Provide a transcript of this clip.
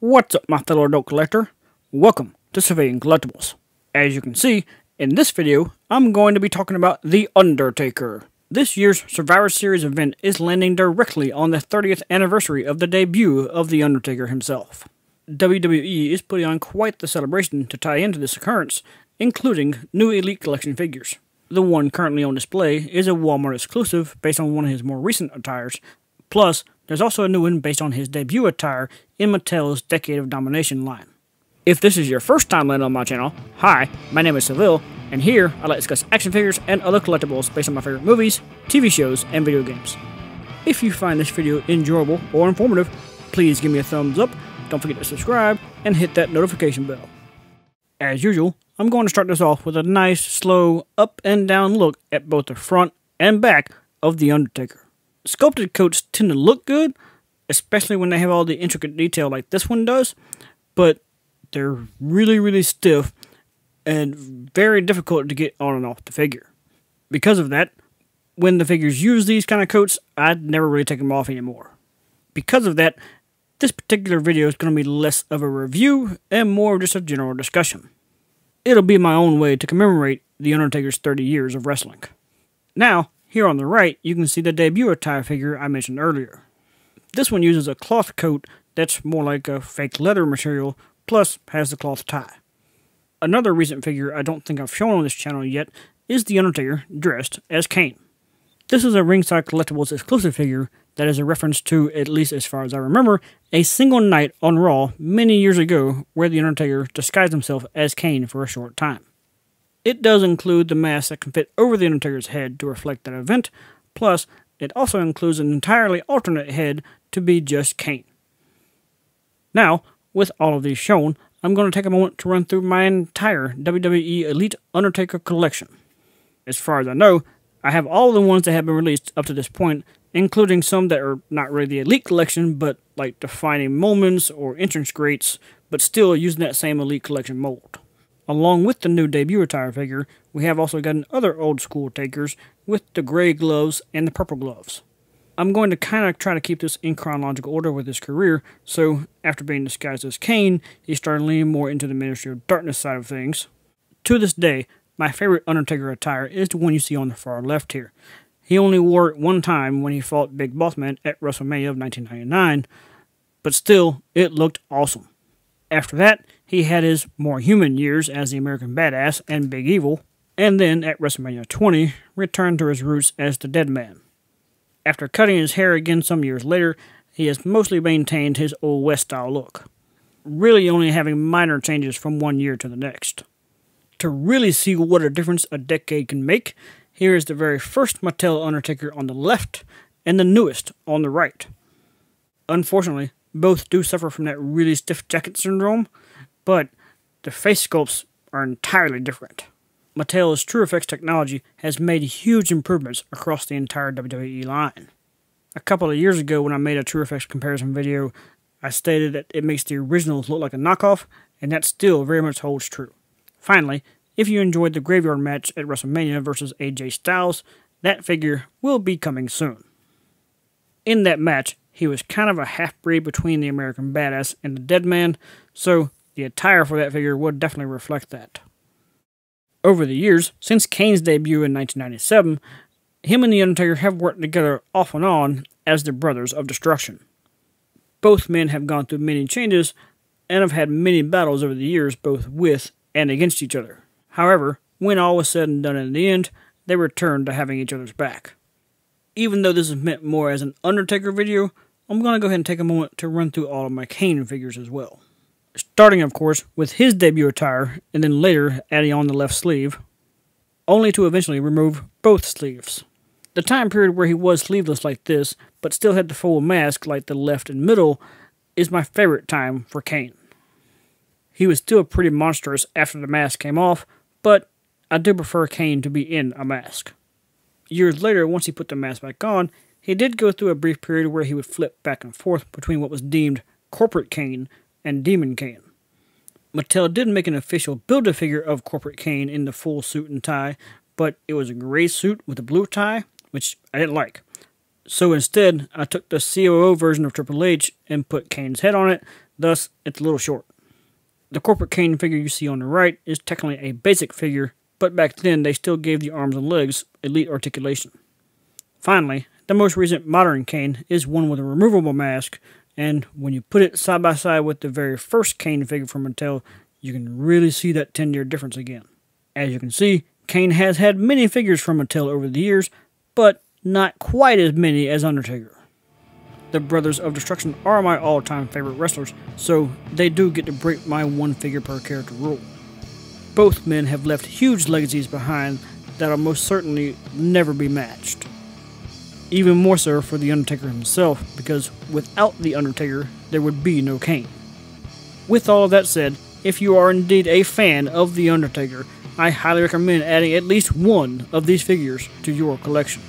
What's up my fellow adult collector? Welcome to Surveying Collectibles. As you can see, in this video, I'm going to be talking about The Undertaker. This year's Survivor Series event is landing directly on the 30th anniversary of the debut of The Undertaker himself. WWE is putting on quite the celebration to tie into this occurrence, including new Elite Collection figures. The one currently on display is a Walmart exclusive based on one of his more recent attires, plus there's also a new one based on his debut attire in Mattel's Decade of Domination line. If this is your first time landing on my channel, hi, my name is Seville, and here I like to discuss action figures and other collectibles based on my favorite movies, TV shows, and video games. If you find this video enjoyable or informative, please give me a thumbs up, don't forget to subscribe, and hit that notification bell. As usual, I'm going to start this off with a nice, slow, up and down look at both the front and back of The Undertaker sculpted coats tend to look good, especially when they have all the intricate detail like this one does, but they're really, really stiff and very difficult to get on and off the figure. Because of that, when the figures use these kind of coats, I'd never really take them off anymore. Because of that, this particular video is going to be less of a review and more of just a general discussion. It'll be my own way to commemorate The Undertaker's 30 years of wrestling. Now, here on the right, you can see the debut attire figure I mentioned earlier. This one uses a cloth coat that's more like a fake leather material, plus has the cloth tie. Another recent figure I don't think I've shown on this channel yet is The Undertaker dressed as Kane. This is a Ringside Collectibles exclusive figure that is a reference to, at least as far as I remember, a single night on Raw many years ago where The Undertaker disguised himself as Kane for a short time. It does include the mask that can fit over the Undertaker's head to reflect that event, plus, it also includes an entirely alternate head to be just Kane. Now, with all of these shown, I'm going to take a moment to run through my entire WWE Elite Undertaker collection. As far as I know, I have all the ones that have been released up to this point, including some that are not really the Elite collection, but like defining moments or entrance greats, but still using that same Elite collection mold. Along with the new debut attire figure, we have also gotten other old school takers with the gray gloves and the purple gloves. I'm going to kind of try to keep this in chronological order with his career, so after being disguised as Kane, he started leaning more into the Ministry of Darkness side of things. To this day, my favorite Undertaker attire is the one you see on the far left here. He only wore it one time when he fought Big Boss Man at WrestleMania of 1999, but still, it looked awesome. After that, he had his more human years as the American Badass and Big Evil, and then at WrestleMania 20 returned to his roots as the Dead Man. After cutting his hair again some years later, he has mostly maintained his old West style look, really only having minor changes from one year to the next. To really see what a difference a decade can make, here is the very first Mattel Undertaker on the left and the newest on the right. Unfortunately, both do suffer from that really stiff jacket syndrome, but the face sculpts are entirely different. Mattel's Effects technology has made huge improvements across the entire WWE line. A couple of years ago when I made a True Effects comparison video, I stated that it makes the originals look like a knockoff, and that still very much holds true. Finally, if you enjoyed the Graveyard match at WrestleMania versus AJ Styles, that figure will be coming soon. In that match, he was kind of a half breed between the American Badass and the Deadman, so the attire for that figure would definitely reflect that. Over the years, since Kane's debut in 1997, him and The Undertaker have worked together off and on as the Brothers of Destruction. Both men have gone through many changes and have had many battles over the years, both with and against each other. However, when all was said and done in the end, they returned to having each other's back. Even though this is meant more as an Undertaker video, I'm going to go ahead and take a moment to run through all of my Kane figures as well starting, of course, with his debut attire and then later adding on the left sleeve, only to eventually remove both sleeves. The time period where he was sleeveless like this, but still had the full mask like the left and middle, is my favorite time for Kane. He was still pretty monstrous after the mask came off, but I do prefer Kane to be in a mask. Years later, once he put the mask back on, he did go through a brief period where he would flip back and forth between what was deemed corporate Kane and Demon Kane. Mattel didn't make an official build a figure of Corporate Kane in the full suit and tie, but it was a gray suit with a blue tie, which I didn't like. So instead, I took the COO version of Triple H and put Kane's head on it, thus, it's a little short. The Corporate Kane figure you see on the right is technically a basic figure, but back then they still gave the arms and legs elite articulation. Finally, the most recent modern cane is one with a removable mask, and when you put it side by side with the very first cane figure from Mattel, you can really see that 10 year difference again. As you can see, Kane has had many figures from Mattel over the years, but not quite as many as Undertaker. The Brothers of Destruction are my all time favorite wrestlers, so they do get to break my one figure per character rule. Both men have left huge legacies behind that'll most certainly never be matched even more so for The Undertaker himself, because without The Undertaker, there would be no Kane. With all of that said, if you are indeed a fan of The Undertaker, I highly recommend adding at least one of these figures to your collection.